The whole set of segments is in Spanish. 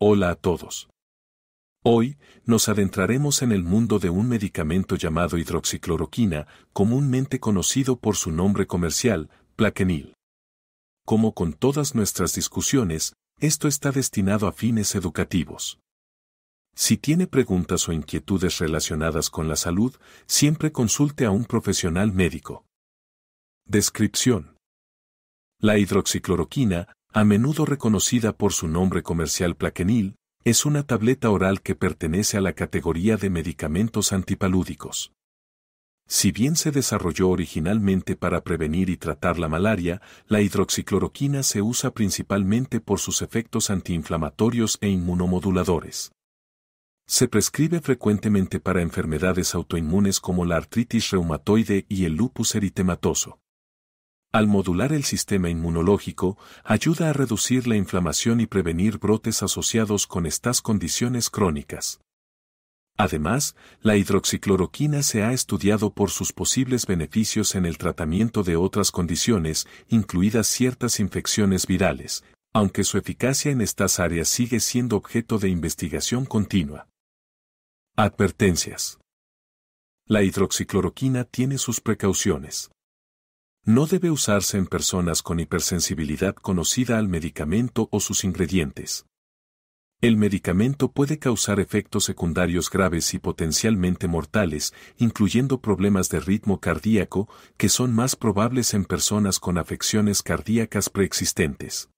Hola a todos. Hoy, nos adentraremos en el mundo de un medicamento llamado hidroxicloroquina, comúnmente conocido por su nombre comercial, Plaquenil. Como con todas nuestras discusiones, esto está destinado a fines educativos. Si tiene preguntas o inquietudes relacionadas con la salud, siempre consulte a un profesional médico. Descripción. La hidroxicloroquina, a menudo reconocida por su nombre comercial Plaquenil, es una tableta oral que pertenece a la categoría de medicamentos antipalúdicos. Si bien se desarrolló originalmente para prevenir y tratar la malaria, la hidroxicloroquina se usa principalmente por sus efectos antiinflamatorios e inmunomoduladores. Se prescribe frecuentemente para enfermedades autoinmunes como la artritis reumatoide y el lupus eritematoso al modular el sistema inmunológico, ayuda a reducir la inflamación y prevenir brotes asociados con estas condiciones crónicas. Además, la hidroxicloroquina se ha estudiado por sus posibles beneficios en el tratamiento de otras condiciones, incluidas ciertas infecciones virales, aunque su eficacia en estas áreas sigue siendo objeto de investigación continua. Advertencias. La hidroxicloroquina tiene sus precauciones. No debe usarse en personas con hipersensibilidad conocida al medicamento o sus ingredientes. El medicamento puede causar efectos secundarios graves y potencialmente mortales, incluyendo problemas de ritmo cardíaco, que son más probables en personas con afecciones cardíacas preexistentes.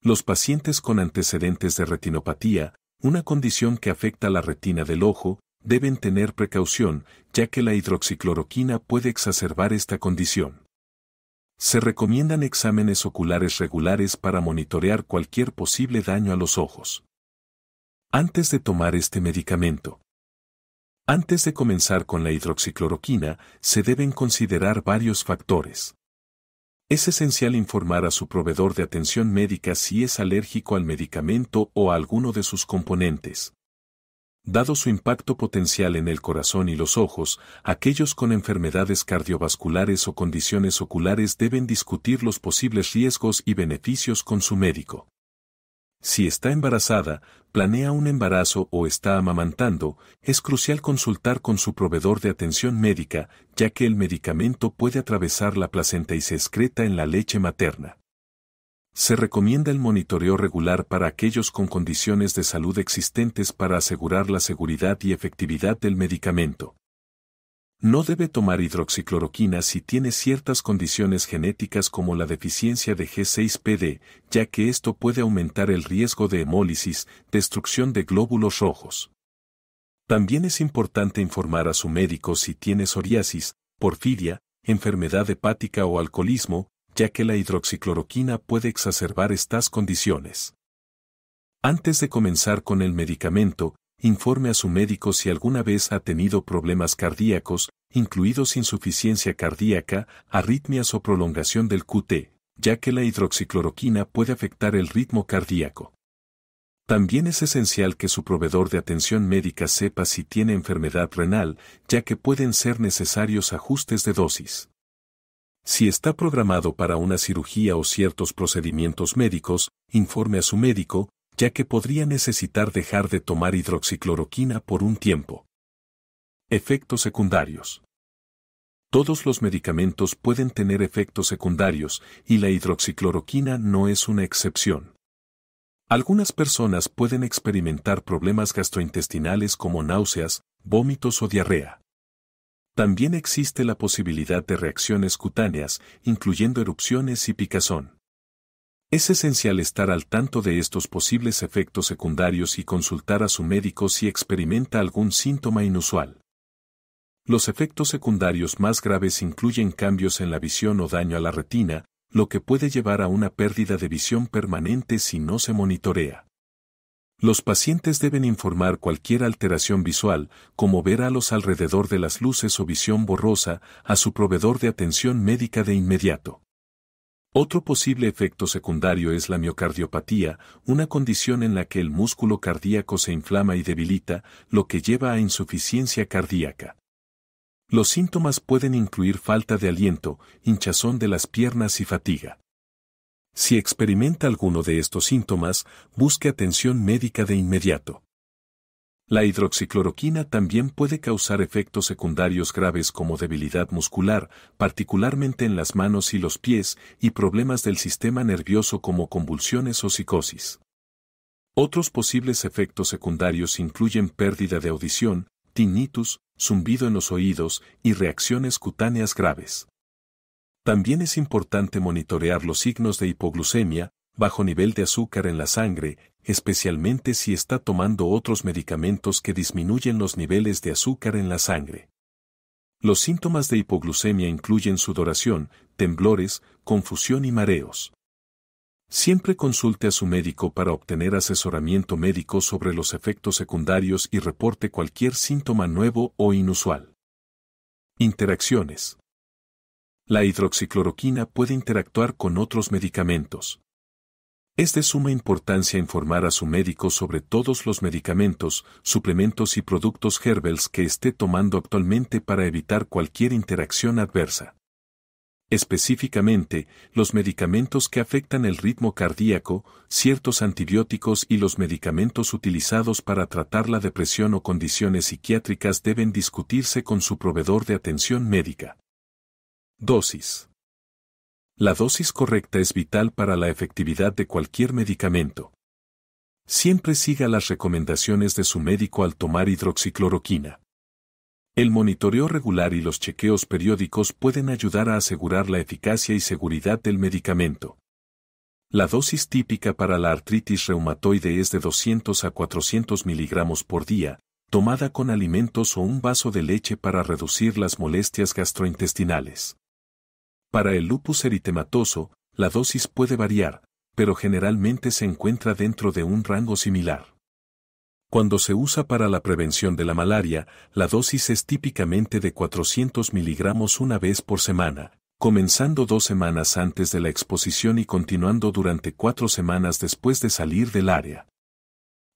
Los pacientes con antecedentes de retinopatía, una condición que afecta la retina del ojo, deben tener precaución, ya que la hidroxicloroquina puede exacerbar esta condición. Se recomiendan exámenes oculares regulares para monitorear cualquier posible daño a los ojos. Antes de tomar este medicamento. Antes de comenzar con la hidroxicloroquina, se deben considerar varios factores. Es esencial informar a su proveedor de atención médica si es alérgico al medicamento o a alguno de sus componentes. Dado su impacto potencial en el corazón y los ojos, aquellos con enfermedades cardiovasculares o condiciones oculares deben discutir los posibles riesgos y beneficios con su médico. Si está embarazada, planea un embarazo o está amamantando, es crucial consultar con su proveedor de atención médica, ya que el medicamento puede atravesar la placenta y se excreta en la leche materna. Se recomienda el monitoreo regular para aquellos con condiciones de salud existentes para asegurar la seguridad y efectividad del medicamento. No debe tomar hidroxicloroquina si tiene ciertas condiciones genéticas como la deficiencia de G6PD, ya que esto puede aumentar el riesgo de hemólisis, destrucción de glóbulos rojos. También es importante informar a su médico si tiene psoriasis, porfiria, enfermedad hepática o alcoholismo, ya que la hidroxicloroquina puede exacerbar estas condiciones. Antes de comenzar con el medicamento, informe a su médico si alguna vez ha tenido problemas cardíacos, incluidos insuficiencia cardíaca, arritmias o prolongación del QT, ya que la hidroxicloroquina puede afectar el ritmo cardíaco. También es esencial que su proveedor de atención médica sepa si tiene enfermedad renal, ya que pueden ser necesarios ajustes de dosis. Si está programado para una cirugía o ciertos procedimientos médicos, informe a su médico, ya que podría necesitar dejar de tomar hidroxicloroquina por un tiempo. Efectos secundarios. Todos los medicamentos pueden tener efectos secundarios y la hidroxicloroquina no es una excepción. Algunas personas pueden experimentar problemas gastrointestinales como náuseas, vómitos o diarrea. También existe la posibilidad de reacciones cutáneas, incluyendo erupciones y picazón. Es esencial estar al tanto de estos posibles efectos secundarios y consultar a su médico si experimenta algún síntoma inusual. Los efectos secundarios más graves incluyen cambios en la visión o daño a la retina, lo que puede llevar a una pérdida de visión permanente si no se monitorea. Los pacientes deben informar cualquier alteración visual, como ver a los alrededor de las luces o visión borrosa, a su proveedor de atención médica de inmediato. Otro posible efecto secundario es la miocardiopatía, una condición en la que el músculo cardíaco se inflama y debilita, lo que lleva a insuficiencia cardíaca. Los síntomas pueden incluir falta de aliento, hinchazón de las piernas y fatiga. Si experimenta alguno de estos síntomas, busque atención médica de inmediato. La hidroxicloroquina también puede causar efectos secundarios graves como debilidad muscular, particularmente en las manos y los pies, y problemas del sistema nervioso como convulsiones o psicosis. Otros posibles efectos secundarios incluyen pérdida de audición, tinnitus, zumbido en los oídos y reacciones cutáneas graves. También es importante monitorear los signos de hipoglucemia, bajo nivel de azúcar en la sangre, especialmente si está tomando otros medicamentos que disminuyen los niveles de azúcar en la sangre. Los síntomas de hipoglucemia incluyen sudoración, temblores, confusión y mareos. Siempre consulte a su médico para obtener asesoramiento médico sobre los efectos secundarios y reporte cualquier síntoma nuevo o inusual. Interacciones la hidroxicloroquina puede interactuar con otros medicamentos. Es de suma importancia informar a su médico sobre todos los medicamentos, suplementos y productos herbels que esté tomando actualmente para evitar cualquier interacción adversa. Específicamente, los medicamentos que afectan el ritmo cardíaco, ciertos antibióticos y los medicamentos utilizados para tratar la depresión o condiciones psiquiátricas deben discutirse con su proveedor de atención médica. Dosis. La dosis correcta es vital para la efectividad de cualquier medicamento. Siempre siga las recomendaciones de su médico al tomar hidroxicloroquina. El monitoreo regular y los chequeos periódicos pueden ayudar a asegurar la eficacia y seguridad del medicamento. La dosis típica para la artritis reumatoide es de 200 a 400 miligramos por día, tomada con alimentos o un vaso de leche para reducir las molestias gastrointestinales. Para el lupus eritematoso, la dosis puede variar, pero generalmente se encuentra dentro de un rango similar. Cuando se usa para la prevención de la malaria, la dosis es típicamente de 400 miligramos una vez por semana, comenzando dos semanas antes de la exposición y continuando durante cuatro semanas después de salir del área.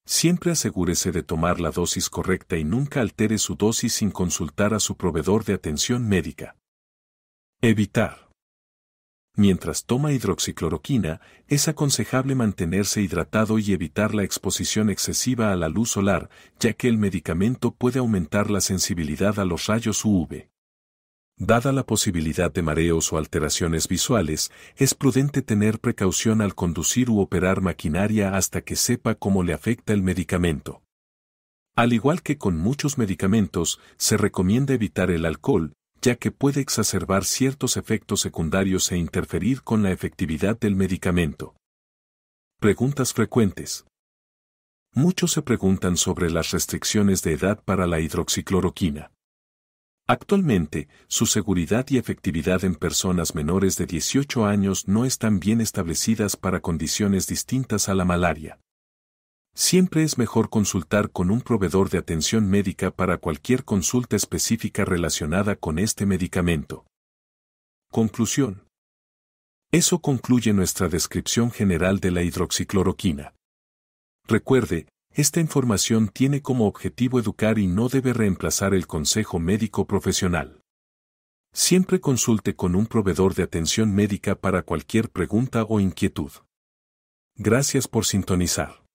Siempre asegúrese de tomar la dosis correcta y nunca altere su dosis sin consultar a su proveedor de atención médica. Evitar mientras toma hidroxicloroquina, es aconsejable mantenerse hidratado y evitar la exposición excesiva a la luz solar, ya que el medicamento puede aumentar la sensibilidad a los rayos UV. Dada la posibilidad de mareos o alteraciones visuales, es prudente tener precaución al conducir u operar maquinaria hasta que sepa cómo le afecta el medicamento. Al igual que con muchos medicamentos, se recomienda evitar el alcohol, ya que puede exacerbar ciertos efectos secundarios e interferir con la efectividad del medicamento. Preguntas frecuentes. Muchos se preguntan sobre las restricciones de edad para la hidroxicloroquina. Actualmente, su seguridad y efectividad en personas menores de 18 años no están bien establecidas para condiciones distintas a la malaria. Siempre es mejor consultar con un proveedor de atención médica para cualquier consulta específica relacionada con este medicamento. Conclusión. Eso concluye nuestra descripción general de la hidroxicloroquina. Recuerde, esta información tiene como objetivo educar y no debe reemplazar el consejo médico profesional. Siempre consulte con un proveedor de atención médica para cualquier pregunta o inquietud. Gracias por sintonizar.